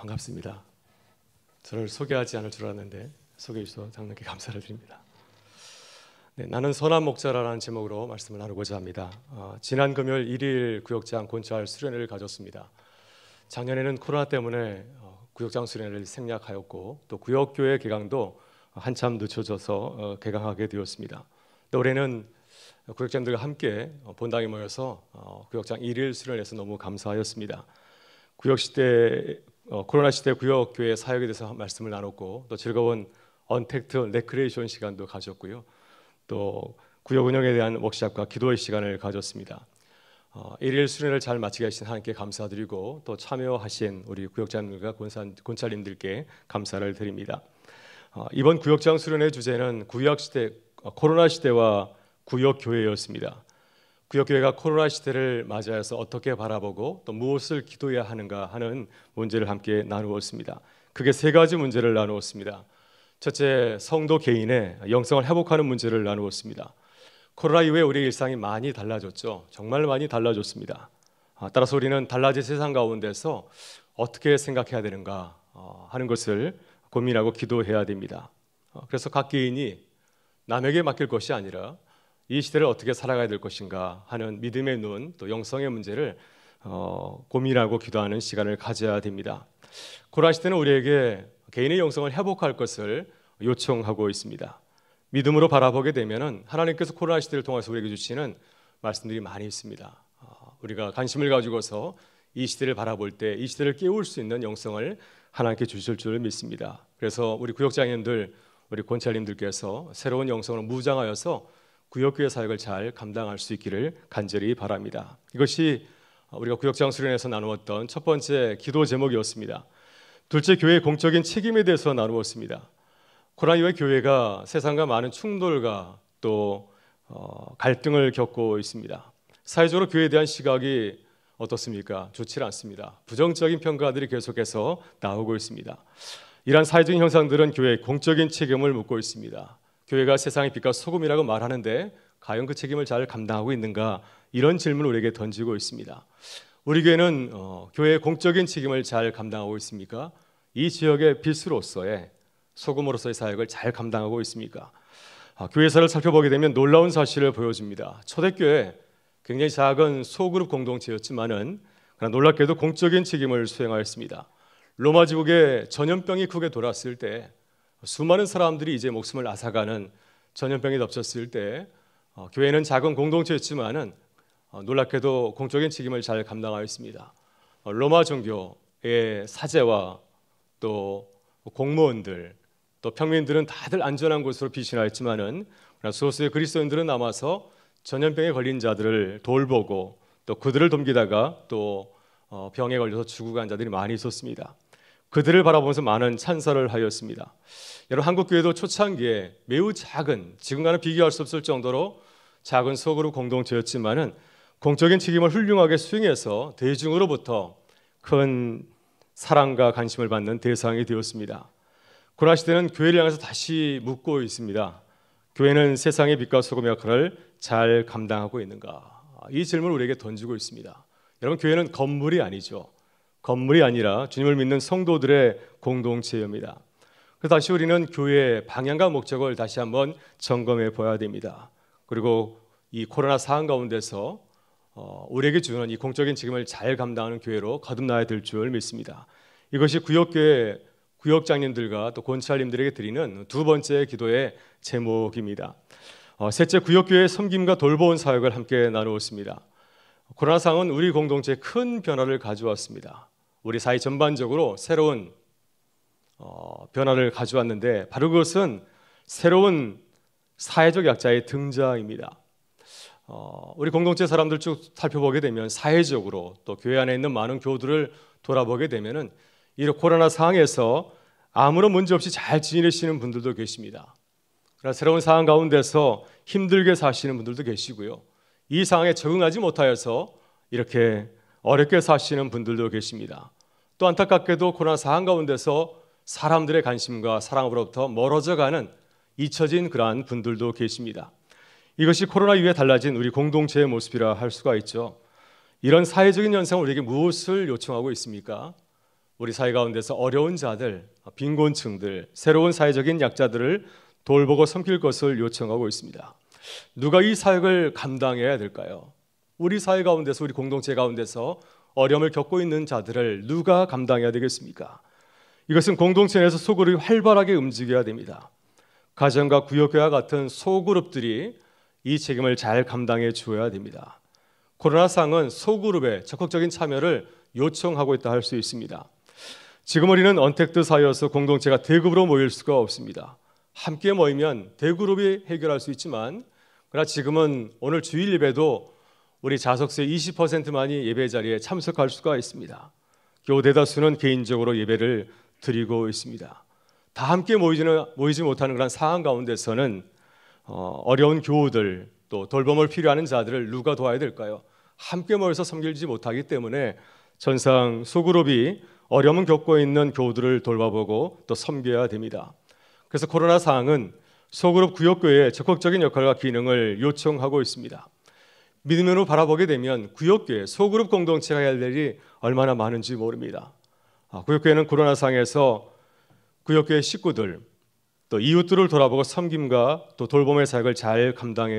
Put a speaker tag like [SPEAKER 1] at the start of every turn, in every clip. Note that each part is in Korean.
[SPEAKER 1] 반갑습니다. 저를 소개하지 않을 줄 알았는데 소개해 주셔서 장로님께 감사를 드립니다. 네, 나는 선한 목자라는 제목으로 말씀을 나누고자 합니다. 어, 지난 금요일 일일 구역장 권찰 수련회를 가졌습니다. 작년에는 코로나 때문에 어, 구역장 수련회를 생략하였고 또 구역교회 개강도 한참 늦춰져서 어, 개강하게 되었습니다. 올해는 구역장들과 함께 어, 본당에 모여서 어, 구역장 일일 수련회에서 너무 감사하였습니다. 구역 시대 어, 코로나 시대 구역교회 사역에 대해서 말씀을 나눴고 또 즐거운 언택트 레크레이션 시간도 가졌고요. 또 구역 운영에 대한 워크샵과 기도의 시간을 가졌습니다. 어, 일일 수련을 잘 마치게 하신 하나님께 감사드리고 또 참여하신 우리 구역장님과 권사, 권찰님들께 감사를 드립니다. 어, 이번 구역장 수련의 주제는 구역 시대 어, 코로나 시대와 구역 교회였습니다. 구역교회가 코로나 시대를 맞이하여서 어떻게 바라보고 또 무엇을 기도해야 하는가 하는 문제를 함께 나누었습니다. 크게 세 가지 문제를 나누었습니다. 첫째, 성도 개인의 영성을 회복하는 문제를 나누었습니다. 코로나 이후에 우리 일상이 많이 달라졌죠. 정말 많이 달라졌습니다. 아, 따라서 우리는 달라진 세상 가운데서 어떻게 생각해야 되는가 어, 하는 것을 고민하고 기도해야 됩니다. 어, 그래서 각 개인이 남에게 맡길 것이 아니라 이 시대를 어떻게 살아가야 될 것인가 하는 믿음의 눈, 또 영성의 문제를 어, 고민하고 기도하는 시간을 가져야 됩니다. 고라 시대는 우리에게 개인의 영성을 회복할 것을 요청하고 있습니다. 믿음으로 바라보게 되면은 하나님께서 코로나 시대를 통해서 우리에게 주시는 말씀들이 많이 있습니다. 어, 우리가 관심을 가지고서 이 시대를 바라볼 때 이 시대를 깨울 수 있는 영성을 하나님께 주실 줄 믿습니다. 그래서 우리 구역장님들, 우리 권찰님들께서 새로운 영성을 무장하여서 구역교회 사역을 잘 감당할 수 있기를 간절히 바랍니다. 이것이 우리가 구역장 수련에서 나누었던 첫 번째 기도 제목이었습니다. 둘째 교회의 공적인 책임에 대해서 나누었습니다. 코로이후 교회가 세상과 많은 충돌과 또 어, 갈등을 겪고 있습니다. 사회적으로 교회에 대한 시각이 어떻습니까? 좋지 않습니다. 부정적인 평가들이 계속해서 나오고 있습니다. 이러 사회적인 현상들은 교회의 공적인 책임을 묻고 있습니다. 교회가 세상의 빛과 소금이라고 말하는데 과연 그 책임을 잘 감당하고 있는가 이런 질문을 우리에게 던지고 있습니다. 우리 교회는 어, 교회의 공적인 책임을 잘 감당하고 있습니까? 이 지역의 빛으로서의 소금으로서의 사역을 잘 감당하고 있습니까? 아, 교회사를 살펴보게 되면 놀라운 사실을 보여줍니다. 초대교회 굉장히 작은 소그룹 공동체였지만은 그러나 놀랍게도 공적인 책임을 수행하였습니다. 로마 지국에 전염병이 크게 돌았을 때 수많은 사람들이 이제 목숨을 앗아가는 전염병이 덮쳤을 때 어, 교회는 작은 공동체였지만은 어, 놀랍게도 공적인 책임을 잘 감당하고 있습니다. 어, 로마 종교의 사제와 또 공무원들 또 평민들은 다들 안전한 곳으로 피신하였지만은 소수의 그리스도인들은 남아서 전염병에 걸린 자들을 돌보고 또 그들을 돕기다가 또 어, 병에 걸려서 죽어간 자들이 많이 있었습니다. 그들을 바라보면서 많은 찬사를 하였습니다. 여러분 한국 교회도 초창기에 매우 작은 지금과는 비교할 수 없을 정도로 작은 소그룹 공동체였지만은 공적인 책임을 훌륭하게 수행해서 대중으로부터 큰 사랑과 관심을 받는 대상이 되었습니다. 고난 시대는 교회를 향해서 다시 묻고 있습니다. 교회는 세상의 빛과 소금 역할을 잘 감당하고 있는가? 이 질문을 우리에게 던지고 있습니다. 여러분 교회는 건물이 아니죠. 건물이 아니라 주님을 믿는 성도들의 공동체입니다. 그래서 다시 우리는 교회의 방향과 목적을 다시 한번 점검해 보아야 됩니다. 그리고 이 코로나 상황 가운데서 어, 우리에게 주는 이 공적인 책임을 잘 감당하는 교회로 거듭나야 될 줄 믿습니다. 이것이 구역교회 구역장님들과 또 권찰님들에게 드리는 두 번째 기도의 제목입니다. 어, 셋째 구역교회 섬김과 돌보온 사역을 함께 나누었습니다. 코로나 상은 우리 공동체에 큰 변화를 가져왔습니다. 우리 사회 전반적으로 새로운 어, 변화를 가져왔는데 바로 그것은 새로운 사회적 약자의 등장입니다. 어, 우리 공동체 사람들 쭉 살펴보게 되면 사회적으로 또 교회 안에 있는 많은 교우들을 돌아보게 되면은 이런 코로나 상황에서 아무런 문제 없이 잘 지내시는 분들도 계십니다. 그러나 새로운 상황 가운데서 힘들게 사시는 분들도 계시고요. 이 상황에 적응하지 못하여서 이렇게 어렵게 사시는 분들도 계십니다. 또 안타깝게도 코로나 상황 가운데서 사람들의 관심과 사랑으로부터 멀어져가는 잊혀진 그러한 분들도 계십니다. 이것이 코로나 이후에 달라진 우리 공동체의 모습이라 할 수가 있죠. 이런 사회적인 현상 우리에게 무엇을 요청하고 있습니까? 우리 사회 가운데서 어려운 자들, 빈곤층들, 새로운 사회적인 약자들을 돌보고 섬길 것을 요청하고 있습니다. 누가 이 사역을 감당해야 될까요? 우리 사회 가운데서 우리 공동체 가운데서 어려움을 겪고 있는 자들을 누가 감당해야 되겠습니까? 이것은 공동체 내에서 소그룹이 활발하게 움직여야 됩니다. 가정과 구역회와 같은 소그룹들이 이 책임을 잘 감당해 주어야 됩니다. 코로나상은 소그룹의 적극적인 참여를 요청하고 있다 할 수 있습니다. 지금 우리는 언택트 사회여서 공동체가 대그룹으로 모일 수가 없습니다. 함께 모이면 대그룹이 해결할 수 있지만 그러나 지금은 오늘 주일 예배도 우리 자석세 20%만이 예배 자리에 참석할 수가 있습니다. 교우 대다수는 개인적으로 예배를 드리고 있습니다. 다 함께 모이지는, 모이지 못하는 그런 상황 가운데서는 어, 려운 교우들 또 돌봄을 필요하는 자들을 누가 도와야 될까요? 함께 모여서 섬길지 못하기 때문에 전상 소그룹이 어려움을 겪고 있는 교우들을 돌봐보고 또 섬겨야 됩니다. 그래서 코로나 상황은 소그룹 구역교회에 적극적인 역할과 기능을 요청하고 있습니다. 믿음으로 바라보게 되면 구역교회 소그룹 공동체가 해야 할 일이 얼마나 많은지 모릅니다. 아, 구역교회는 코로나 상에서 구역교회 식구들 또 이웃들을 돌아보고 섬김과 또 돌봄의 사역을 잘감당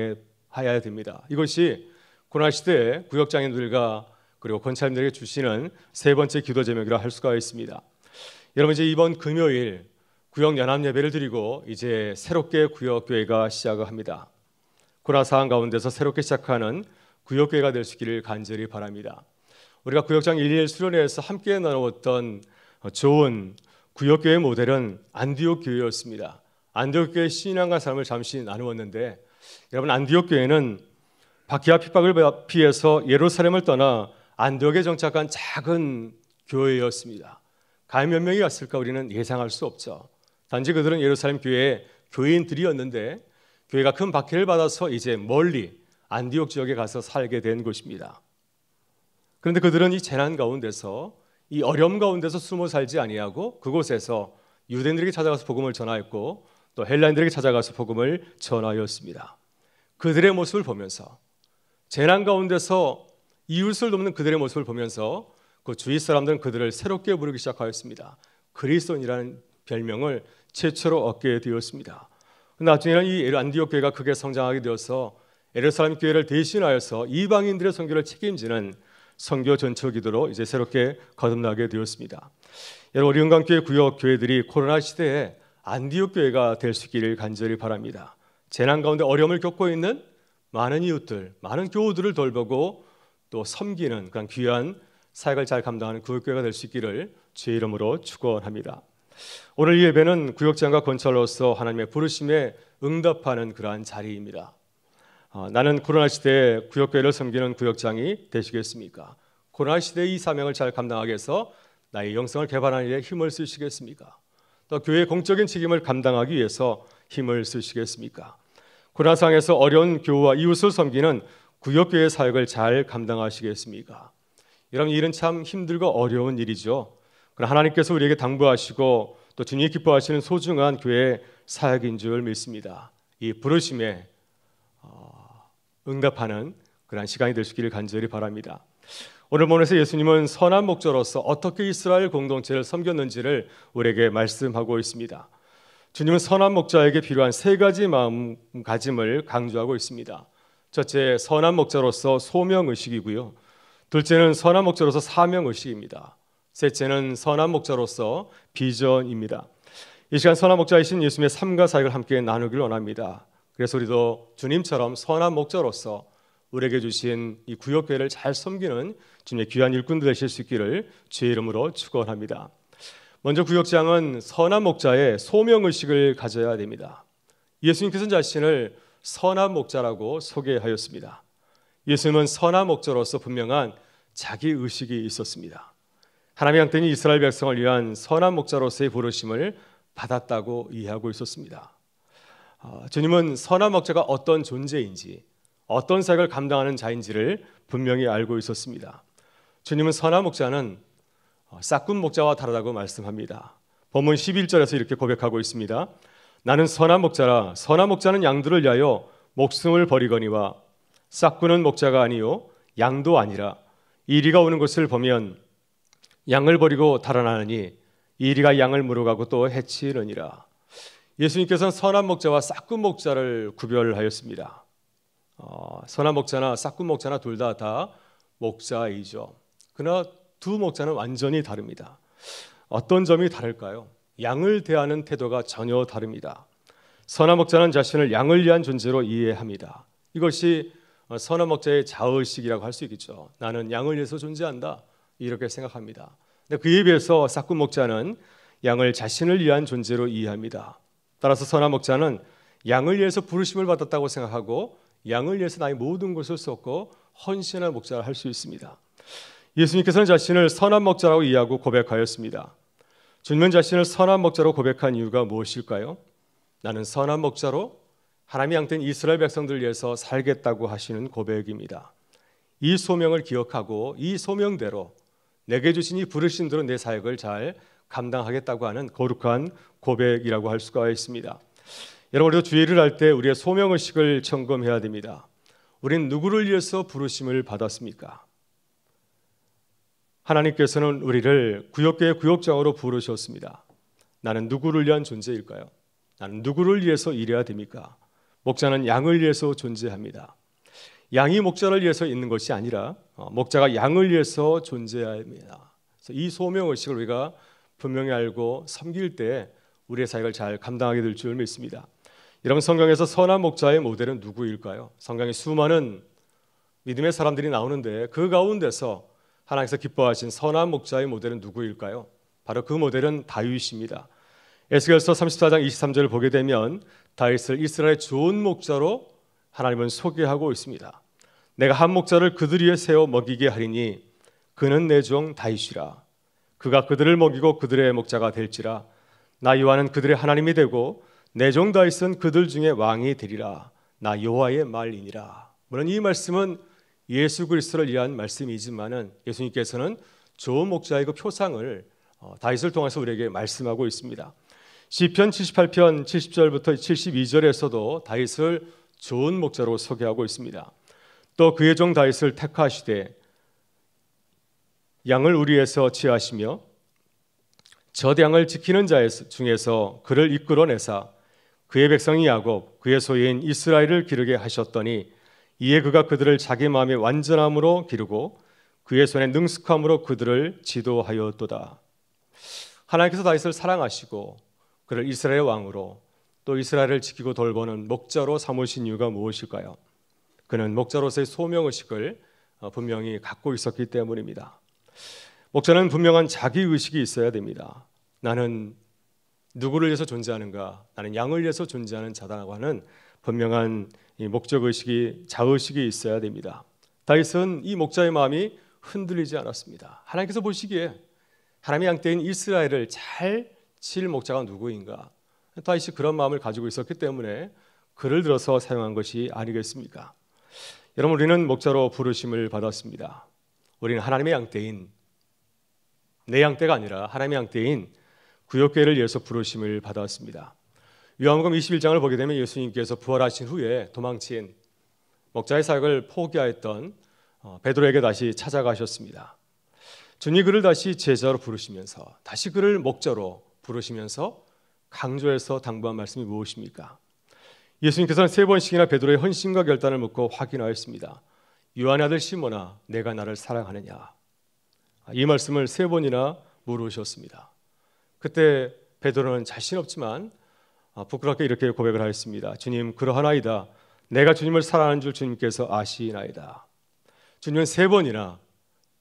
[SPEAKER 1] 해야 됩니다. 이것이 코로나 시대에 구역장인들과 그리고 권찰님들에게 주시는 세 번째 기도 제목이라 할 수가 있습니다. 여러분 이제 이번 금요일 구역 연합 예배를 드리고 이제 새롭게 구역 교회가 시작을 합니다. 구라사항 가운데서 새롭게 시작하는 구역교회가 될 수 있기를 간절히 바랍니다. 우리가 구역장 1일 수련회에서 함께 나누었던 좋은 구역교회 모델은 안디옥 교회였습니다. 안디옥 교회 신앙과 삶을 잠시 나누었는데 여러분 안디옥 교회는 바퀴와 핍박을 피해서 예루살렘을 떠나 안디옥에 정착한 작은 교회였습니다. 과연 몇 명이 왔을까 우리는 예상할 수 없죠. 단지 그들은 예루살렘 교회의 교인들이었는데 교회가 큰 박해를 받아서 이제 멀리 안디옥 지역에 가서 살게 된 것입니다. 그런데 그들은 이 재난 가운데서 이 어려움 가운데서 숨어 살지 아니하고 그곳에서 유대인들에게 찾아가서 복음을 전하였고 또 헬라인들에게 찾아가서 복음을 전하였습니다. 그들의 모습을 보면서 재난 가운데서 이웃을 돕는 그들의 모습을 보면서 그 주위 사람들은 그들을 새롭게 부르기 시작하였습니다. 그리스도인이라는 별명을 최초로 얻게 되었습니다. 그 나중에는 이에르안디오 교회가 크게 성장하게 되어서 에르사람 교회를 대신하여서 이방인들의 선교를 책임지는 선교 전처 기도로 이제 새롭게 거듭나게 되었습니다. 여러분 우리 교회 구역 교회들이 코로나 시대에 안디옥 교회가 될 수 있기를 간절히 바랍니다. 재난 가운데 어려움을 겪고 있는 많은 이웃들, 많은 교우들을 돌보고 또 섬기는 그런 귀한 사역을 잘 감당하는 구역교회가 될 수 있기를 주의 이름으로 축원합니다. 오늘 이 예배는 구역장과 권찰로서 하나님의 부르심에 응답하는 그러한 자리입니다. 어, 나는 코로나 시대에 구역교회를 섬기는 구역장이 되시겠습니까? 코로나 시대의 이 사명을 잘 감당하기 해서 나의 영성을 개발하는 일에 힘을 쓰시겠습니까? 또 교회의 공적인 책임을 감당하기 위해서 힘을 쓰시겠습니까? 코로나 상에서 어려운 교우와 이웃을 섬기는 구역교회 사역을 잘 감당하시겠습니까? 여러분 일은 참 힘들고 어려운 일이죠. 그 하나님께서 우리에게 당부하시고 또 주님이 기뻐하시는 소중한 교회 사역인 줄 믿습니다. 이 부르심에 어, 응답하는 그러 시간이 될 수 있기를 간절히 바랍니다. 오늘 본에서 예수님은 선한 목자로서 어떻게 이스라엘 공동체를 섬겼는지를 우리에게 말씀하고 있습니다. 주님은 선한 목자에게 필요한 세 가지 마음가짐을 강조하고 있습니다. 첫째, 선한 목자로서 소명 의식이고요. 둘째는 선한 목자로서 사명 의식입니다. 셋째는 선한 목자로서 비전입니다. 이 시간 선한 목자이신 예수님의 삶과 사역을 함께 나누길 원합니다. 그래서 우리도 주님처럼 선한 목자로서 우리에게 주신 이 구역회를 잘 섬기는 주님의 귀한 일꾼들 되실 수 있기를 주의 이름으로 축원합니다. 먼저 구역장은 선한 목자의 소명 의식을 가져야 됩니다. 예수님께서 자신을 선한 목자라고 소개하였습니다. 예수님은 선한 목자로서 분명한 자기 의식이 있었습니다. 하나님의 양떼는 이스라엘 백성을 위한 선한 목자로서의 부르심을 받았다고 이해하고 있었습니다. 아, 주님은 선한 목자가 어떤 존재인지 어떤 사역을 감당하는 자인지를 분명히 알고 있었습니다. 주님은 선한 목자는 어, 싹군 목자와 다르다고 말씀합니다. 본문 11절에서 이렇게 고백하고 있습니다. 나는 선한 목자라 선한 목자는 양들을 위하여 목숨을 버리거니와 싹군은 목자가 아니요 양도 아니라 이리가 오는 것을 보면 양을 버리고 달아나느니 이리가 양을 물어가고 또 해치느니라. 예수님께서는 선한 목자와 싹꾼 목자를 구별하였습니다. 어, 선한 목자나 싹꾼 목자나 둘 다다 다 목자이죠. 그러나 두 목자는 완전히 다릅니다. 어떤 점이 다를까요? 양을 대하는 태도가 전혀 다릅니다. 선한 목자는 자신을 양을 위한 존재로 이해합니다. 이것이 어, 선한 목자의 자의식이라고 할 수 있겠죠. 나는 양을 위해서 존재한다. 이렇게 생각합니다. 근데 그에 비해서 삭구 목자는 양을 자신을 위한 존재로 이해합니다. 따라서 선한 목자는 양을 위해서 부르심을 받았다고 생각하고 양을 위해서 나의 모든 것을 쏟고 헌신한 목자를 할 수 있습니다. 예수님께서는 자신을 선한 목자라고 이해하고 고백하였습니다. 주님은 자신을 선한 목자로 고백한 이유가 무엇일까요? 나는 선한 목자로 하나님이 양된 이스라엘 백성들 위해서 살겠다고 하시는 고백입니다. 이 소명을 기억하고 이 소명대로 내게 주신 이 부르신 대로 내 사역을 잘 감당하겠다고 하는 거룩한 고백이라고 할 수가 있습니다. 여러분 우리가 주의를 할 때 우리의 소명 의식을 점검해야 됩니다. 우리 누구를 위해서 부르심을 받았습니까? 하나님께서는 우리를 구역계의 구역장으로 부르셨습니다. 나는 누구를 위한 존재일까요? 나는 누구를 위해서 일해야 됩니까? 목자는 양을 위해서 존재합니다. 양이 목자를 위해서 있는 것이 아니라 어, 목자가 양을 위해서 존재합니다. 그래서 이 소명 의식을 우리가 분명히 알고 섬길 때 우리의 사역을 잘 감당하게 될 줄 믿습니다. 여러분 성경에서 선한 목자의 모델은 누구일까요? 성경에 수많은 믿음의 사람들이 나오는데 그 가운데서 하나님께서 기뻐하신 선한 목자의 모델은 누구일까요? 바로 그 모델은 다윗입니다. 에스겔서 34장 23절을 보게 되면 다윗을 이스라엘의 좋은 목자로 하나님은 소개하고 있습니다. 내가 한 목자를 그들 위에 세워 먹이게 하리니 그는 내 종 다윗이라 그가 그들을 먹이고 그들의 목자가 될지라 나 여호와는 그들의 하나님이 되고 내 종 다윗은 그들 중에 왕이 되리라 나 여호와의 말이니라 물론 이 말씀은 예수 그리스도를 위한 말씀이지만은 예수님께서는 좋은 목자의 그 표상을 어, 다윗을 통해서 우리에게 말씀하고 있습니다. 시편 78편 70절부터 72절에서도 다윗을 좋은 목자로 소개하고 있습니다. 또 그의 종 다윗을 택하시되 양을 우리에서 취하시며 저양을 지키는 자 중에서 그를 이끌어내사 그의 백성이 야곱 그의 소유인 이스라엘을 기르게 하셨더니 이에 그가 그들을 자기 마음의 완전함으로 기르고 그의 손에 능숙함으로 그들을 지도하였도다. 하나님께서 다윗을 사랑하시고 그를 이스라엘 왕으로 또 이스라엘을 지키고 돌보는 목자로 삼으신 이유가 무엇일까요? 그는 목자로서의 소명의식을 어, 분명히 갖고 있었기 때문입니다. 목자는 분명한 자기 의식이 있어야 됩니다. 나는 누구를 위해서 존재하는가? 나는 양을 위해서 존재하는 자다라고 하는 분명한 목적 의식이 자의식이 있어야 됩니다. 다윗은 이 목자의 마음이 흔들리지 않았습니다. 하나님께서 보시기에 하나님의 양떼인 이스라엘을 잘 칠 목자가 누구인가? 다윗이 그런 마음을 가지고 있었기 때문에 그를 들어서 사용한 것이 아니겠습니까? 여러분 우리는 목자로 부르심을 받았습니다. 우리는 하나님의 양떼인 내 양떼가 아니라 하나님의 양떼인 구역교회를 위해서 부르심을 받았습니다. 요한복음 21장을 보게 되면 예수님께서 부활하신 후에 도망친 목자의 사역을 포기하였던 어, 베드로에게 다시 찾아가셨습니다. 주님 그를 다시 제자로 부르시면서 다시 그를 목자로 부르시면서 강조해서 당부한 말씀이 무엇입니까? 예수님께서는 세 번씩이나 베드로의 헌신과 결단을 묻고 확인하였습니다. 요한의 아들 시몬아, 내가 나를 사랑하느냐? 아, 이 말씀을 세 번이나 물으셨습니다. 그때 베드로는 자신 없지만 아, 부끄럽게 이렇게 고백을 하였습니다. 주님, 그러하나이다. 내가 주님을 사랑하는 줄 주님께서 아시나이다. 주님은 세 번이나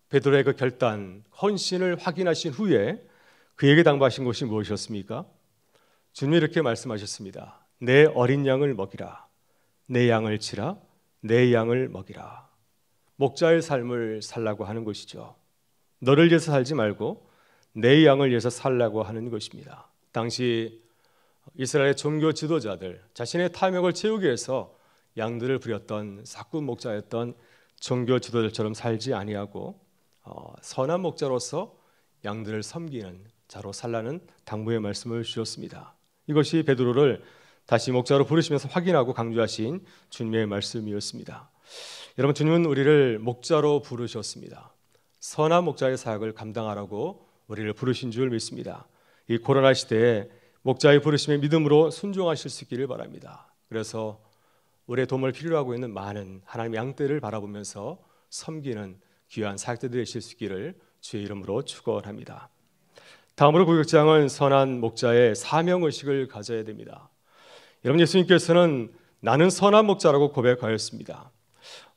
[SPEAKER 1] 베드로의 그 결단, 헌신을 확인하신 후에 그에게 당부하신 것이 무엇이었습니까? 주님이 이렇게 말씀하셨습니다. 내 어린 양을 먹이라. 내 양을 치라. 내 양을 먹이라. 목자의 삶을 살라고 하는 것이죠. 너를 위해서 살지 말고 내 양을 위해서 살라고 하는 것입니다. 당시 이스라엘 종교 지도자들 자신의 탐욕을 채우기 위해서 양들을 부렸던 사꾼 목자였던 종교 지도자처럼 살지 아니하고 어, 선한 목자로서 양들을 섬기는 자로 살라는 당부의 말씀을 주셨습니다. 이것이 베드로를 다시 목자로 부르시면서 확인하고 강조하신 주님의 말씀이었습니다. 여러분 주님은 우리를 목자로 부르셨습니다. 선한 목자의 사역을 감당하라고 우리를 부르신 줄 믿습니다. 이 코로나 시대에 목자의 부르심에 믿음으로 순종하실 수 있기를 바랍니다. 그래서 우리의 도움을 필요 하고 있는 많은 하나님의 양떼를 바라보면서 섬기는 귀한 사역자 되실 수 있기를 주의 이름으로 축원합니다. 다음으로 구역장은 선한 목자의 사명 의식을 가져야 됩니다. 여러분 예수님께서는 나는 선한 목자라고 고백하였습니다.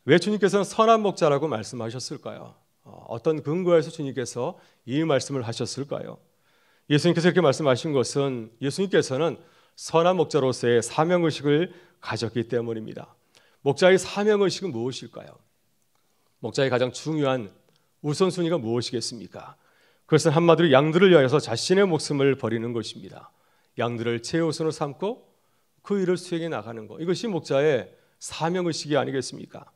[SPEAKER 1] 왜 주님께서는 선한 목자라고 말씀하셨을까요? 어, 어떤 근거에서 주님께서 이 말씀을 하셨을까요? 예수님께서 이렇게 말씀하신 것은 예수님께서는 선한 목자로서의 사명 의식을 가졌기 때문입니다. 목자의 사명 의식은 무엇일까요? 목자의 가장 중요한 우선순위가 무엇이겠습니까? 그것은 한마디로 양들을 위하여서 자신의 목숨을 버리는 것입니다. 양들을 최우선으로 삼고 그 일을 수행해 나가는 것. 이것이 목자의 사명의식이 아니겠습니까?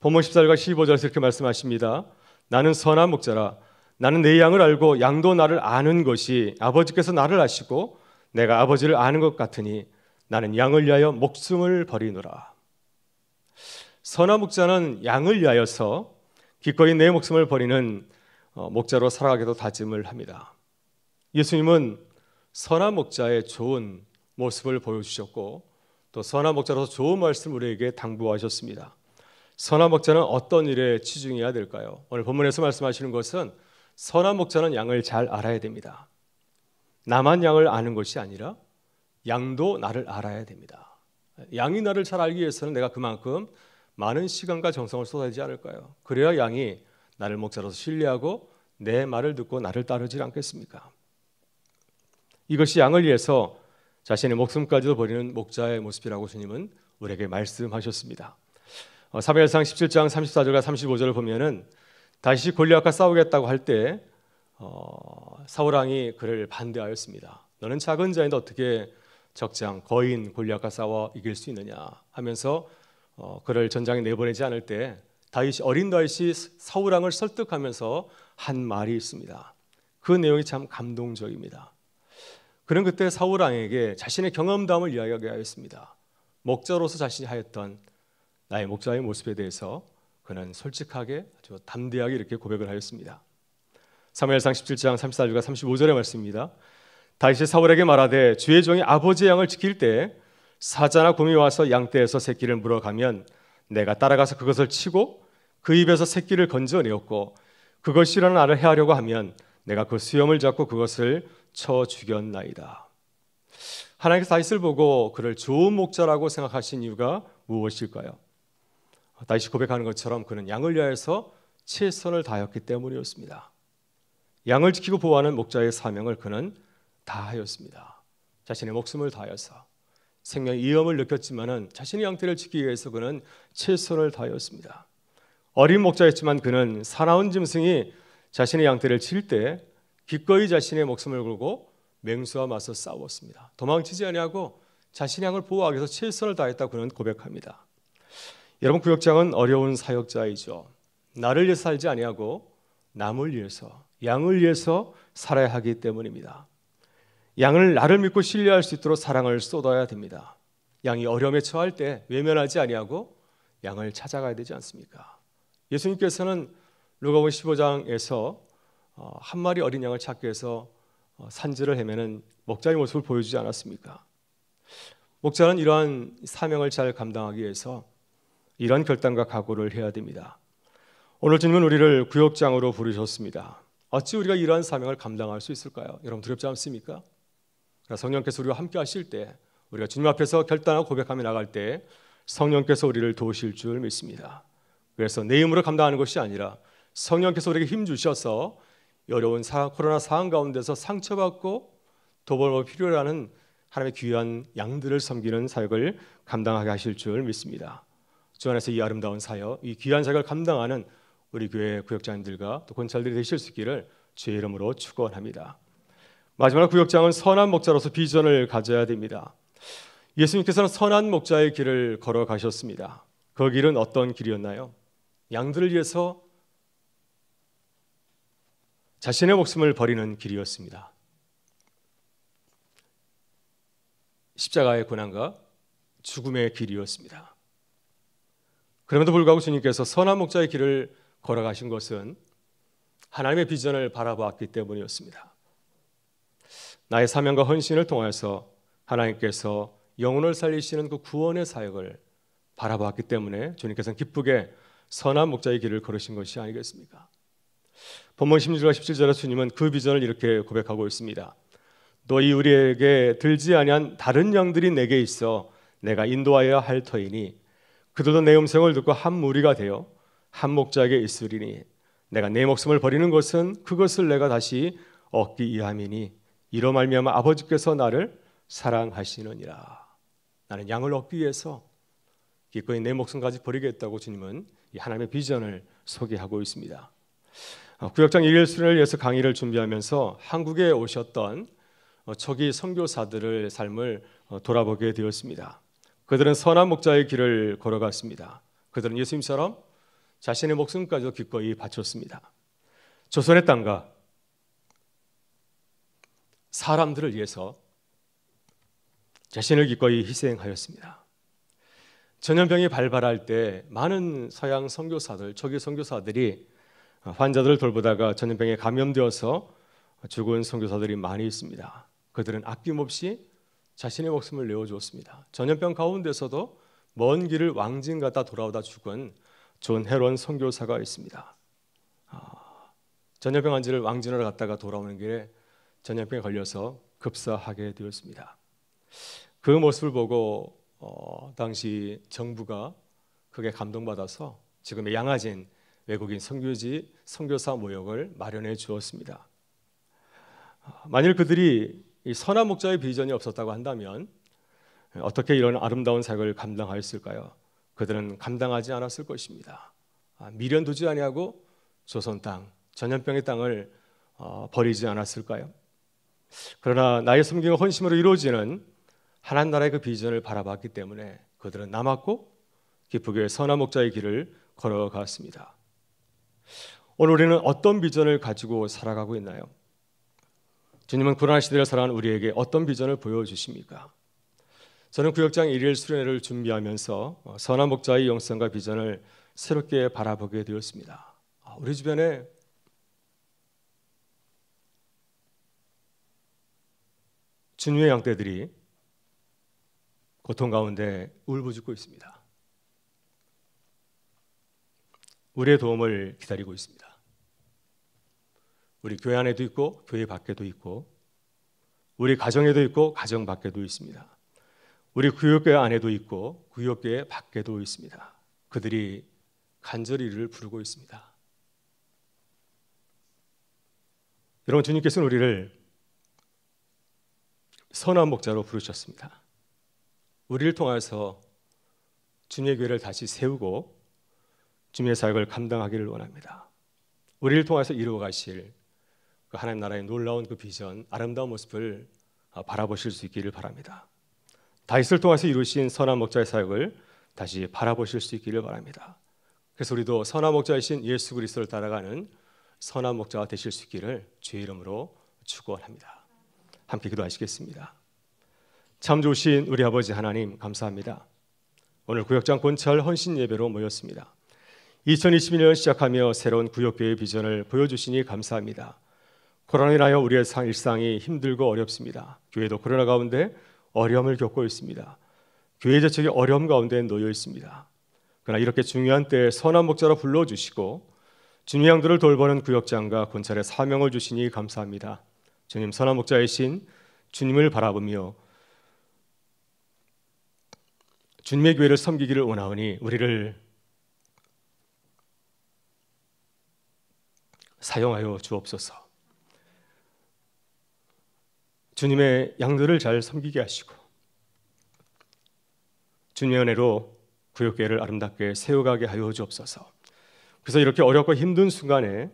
[SPEAKER 1] 본문 14절과 15절에서 이렇게 말씀하십니다. 나는 선한 목자라. 나는 내 양을 알고 양도 나를 아는 것이 아버지께서 나를 아시고 내가 아버지를 아는 것 같으니 나는 양을 위하여 목숨을 버리노라. 선한 목자는 양을 위하여서 기꺼이 내 목숨을 버리는 어, 목자로 살아가기도 다짐을 합니다. 예수님은 선한 목자의 좋은 모습을 보여주셨고 또 선한 목자로서 좋은 말씀 우리에게 당부하셨습니다. 선한 목자는 어떤 일에 치중해야 될까요? 오늘 본문에서 말씀하시는 것은 선한 목자는 양을 잘 알아야 됩니다. 나만 양을 아는 것이 아니라 양도 나를 알아야 됩니다. 양이 나를 잘 알기 위해서는 내가 그만큼 많은 시간과 정성을 쏟아지지 않을까요? 그래야 양이 나를 목자로서 신뢰하고 내 말을 듣고 나를 따르지 않겠습니까? 이것이 양을 위해서 자신의 목숨까지도 버리는 목자의 모습이라고 주님은 우리에게 말씀하셨습니다. 어, 사무엘상 17장 34절과 35절을 보면은 다시 골리앗과 싸우겠다고 할때 어, 사울 왕이 그를 반대하였습니다. 너는 작은 자인데 어떻게 적장 거인 골리앗과 싸워 이길 수 있느냐 하면서 어, 그를 전장에 내보내지 않을 때 다윗이 어린 다윗이 사울 왕을 설득하면서 한 말이 있습니다. 그 내용이 참 감동적입니다. 그는 그때 사울 왕에게 자신의 경험담을 이야기하였습니다. 목자로서 자신이 하였던 나의 목자의 모습에 대해서 그는 솔직하게 아주 담대하게 이렇게 고백을 하였습니다. 사무엘상 17장 34절과 35절의 말씀입니다. 다시 사울에게 말하되 주의 종이 아버지의 양을 지킬 때 사자나 곰이 와서 양떼에서 새끼를 물어가면 내가 따라가서 그것을 치고 그 입에서 새끼를 건져내었고 그것이라는 알을 해하려고 하면 내가 그 수염을 잡고 그것을 쳐 죽였나이다. 하나님께서 다윗을 보고 그를 좋은 목자라고 생각하신 이유가 무엇일까요? 다윗이 고백하는 것처럼 그는 양을 위하여서 최선을 다했기 때문이었습니다. 양을 지키고 보호하는 목자의 사명을 그는 다하였습니다. 자신의 목숨을 다하여서 생명 위험을 느꼈지만은 자신의 양태를 지키기 위해서 그는 최선을 다하였습니다. 어린 목자였지만 그는 사나운 짐승이 자신의 양태를 칠때 기꺼이 자신의 목숨을 걸고 맹수와 맞서 싸웠습니다. 도망치지 아니하고 자신의 양을 보호하기 위해서 최선을 다했다 그는 고백합니다. 여러분 구역장은 어려운 사역자이죠. 나를 위해서 살지 아니하고 남을 위해서 양을 위해서 살아야 하기 때문입니다. 양을 나를 믿고 신뢰할 수 있도록 사랑을 쏟아야 됩니다. 양이 어려움에 처할 때 외면하지 아니하고 양을 찾아가야 되지 않습니까? 예수님께서는 누가복 15장에서 어, 한 마리 어린 양을 찾기 위해서 어, 산지를 헤매는 목자의 모습을 보여주지 않았습니까? 목자는 이러한 사명을 잘 감당하기 위해서 이런 결단과 각오를 해야 됩니다. 오늘 주님은 우리를 구역장으로 부르셨습니다. 어찌 우리가 이러한 사명을 감당할 수 있을까요? 여러분 두렵지 않습니까? 성령께서 우리와 함께 하실 때 우리가 주님 앞에서 결단하고 고백하며 나갈 때 성령께서 우리를 도우실 줄 믿습니다. 그래서 내 힘으로 감당하는 것이 아니라 성령께서 우리에게 힘 주셔서 어려운 사, 코로나 상황 가운데서 상처받고 도벌로 필요로 하는 하나님의 귀한 양들을 섬기는 사역을 감당하게 하실 줄 믿습니다. 주 안에서 이 아름다운 사역, 이 귀한 사역을 감당하는 우리 교회 구역장님들과 또 권찰들이 되실 수 있기를 주의 이름으로 축원합니다. 마지막 구역장은 선한 목자로서 비전을 가져야 됩니다. 예수님께서는 선한 목자의 길을 걸어가셨습니다. 그 길은 어떤 길이었나요? 양들을 위해서 자신의 목숨을 버리는 길이었습니다. 십자가의 고난과 죽음의 길이었습니다. 그럼에도 불구하고 주님께서 선한 목자의 길을 걸어가신 것은 하나님의 비전을 바라보았기 때문이었습니다. 나의 사명과 헌신을 통하여서 하나님께서 영혼을 살리시는 그 구원의 사역을 바라보았기 때문에 주님께서는 기쁘게 선한 목자의 길을 걸으신 것이 아니겠습니까? 본문 16절 17절에 주님은 그 비전을 이렇게 고백하고 있습니다. 너희 우리에게 들지 아니한 다른 양들이 내게 있어 내가 인도하여야 할 터이니 그들도 내 음성을 듣고 한 무리가 되어 한 목자에게 있으리니 내가 내 목숨을 버리는 것은 그것을 내가 다시 얻기 위함이니 이로 말미암아 아버지께서 나를 사랑하시느니라. 나는 양을 얻기 위해서 기꺼이 내 목숨까지 버리겠다고 주님은 하나님의 비전을 소개하고 있습니다. 어, 구역장 1일순을 위해서 강의를 준비하면서 한국에 오셨던 초기 어, 선교사들의 삶을 어, 돌아보게 되었습니다. 그들은 선한 목자의 길을 걸어갔습니다. 그들은 예수님처럼 자신의 목숨까지도 기꺼이 바쳤습니다. 조선의 땅과 사람들을 위해서 자신을 기꺼이 희생하였습니다. 전염병이 발발할 때 많은 서양 선교사들, 초기 선교사들이 환자들을 돌보다가 전염병에 감염되어서 죽은 선교사들이 많이 있습니다. 그들은 아낌없이 자신의 목숨을 내어주었습니다. 전염병 가운데서도 먼 길을 왕진 갔다 돌아오다 죽은 존 헤론 선교사가 있습니다. 아, 전염병 환자를 왕진으로 갔다가 돌아오는 길에 전염병에 걸려서 급사하게 되었습니다. 그 모습을 보고 어, 당시 정부가 크게 감동받아서 지금의 양아진 외국인 선교지 선교사 모형을 마련해 주었습니다. 만일 그들이 선한 목자의 비전이 없었다고 한다면 어떻게 이런 아름다운 사역을 감당하였을까요? 그들은 감당하지 않았을 것입니다. 아, 미련 두지 아니하고 조선 땅, 전염병의 땅을 어, 버리지 않았을까요? 그러나 나의 섬김과 헌신으로 이루어지는 하나님 나라의 그 비전을 바라봤기 때문에 그들은 남았고 기쁘게 선한 목자의 길을 걸어갔습니다. 오늘 우리는 어떤 비전을 가지고 살아가고 있나요? 주님은 고난 시대를 살아가는 우리에게 어떤 비전을 보여주십니까? 저는 구역장 1일 수련회를 준비하면서 어, 선한 목자의 영성과 비전을 새롭게 바라보게 되었습니다. 아, 우리 주변에 진유의 양떼들이 고통 가운데 울부짖고 있습니다. 우리의 도움을 기다리고 있습니다. 우리 교회 안에도 있고 교회 밖에도 있고 우리 가정에도 있고 가정 밖에도 있습니다. 우리 구역교회 안에도 있고 구역교회 밖에도 있습니다. 그들이 간절히 를 부르고 있습니다. 여러분 주님께서는 우리를 선한 목자로 부르셨습니다. 우리를 통해서 주님의 교회를 다시 세우고 주님의 사역을 감당하기를 원합니다. 우리를 통해서 이루어 가실 그 하나님 나라의 놀라운 그 비전, 아름다운 모습을 아, 바라보실 수 있기를 바랍니다. 다윗을 통해서 이루신 선한 목자의 사역을 다시 바라보실 수 있기를 바랍니다. 그래서 우리도 선한 목자이신 예수 그리스도를 따라가는 선한 목자가 되실 수 있기를 주의 이름으로 축원합니다. 함께 기도하시겠습니다. 참 좋으신 우리 아버지 하나님 감사합니다. 오늘 구역장 본철 헌신 예배로 모였습니다. 2021년 시작하며 새로운 구역교회 비전을 보여주시니 감사합니다. 코로나 인하여 우리의 일상이 힘들고 어렵습니다. 교회도 코로나 가운데 어려움을 겪고 있습니다. 교회 자체이 어려움 가운데 놓여 있습니다. 그러나 이렇게 중요한 때에 선한 목자로 불러주시고 주님 양들을 돌보는 구역장과 권찰의 사명을 주시니 감사합니다. 주님 선한 목자이신 주님을 바라보며 주님의 교회를 섬기기를 원하오니 우리를 사용하여 주옵소서. 주님의 양들을 잘 섬기게 하시고 주님의 은혜로 구역계를 아름답게 세워가게 하여 주옵소서. 그래서 이렇게 어렵고 힘든 순간에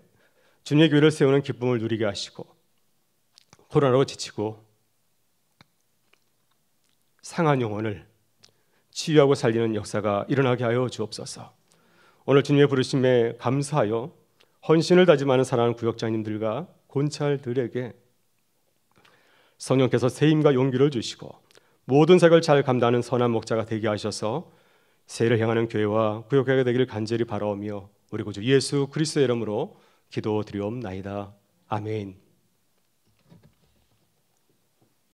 [SPEAKER 1] 주님의 교회를 세우는 기쁨을 누리게 하시고 코로나로 지치고 상한 영혼을 치유하고 살리는 역사가 일어나게 하여 주옵소서. 오늘 주님의 부르심에 감사하여 헌신을 다짐하는 사랑하는 구역장님들과 권찰들에게 성령께서 세임과 용기를 주시고 모든 색을 잘 감당하는 선한 목자가 되게 하셔서 세를 향하는 교회와 구역회가 되기를 간절히 바라오며 우리 구주 예수 그리스도의 이름으로 기도드리옵나이다. 아멘.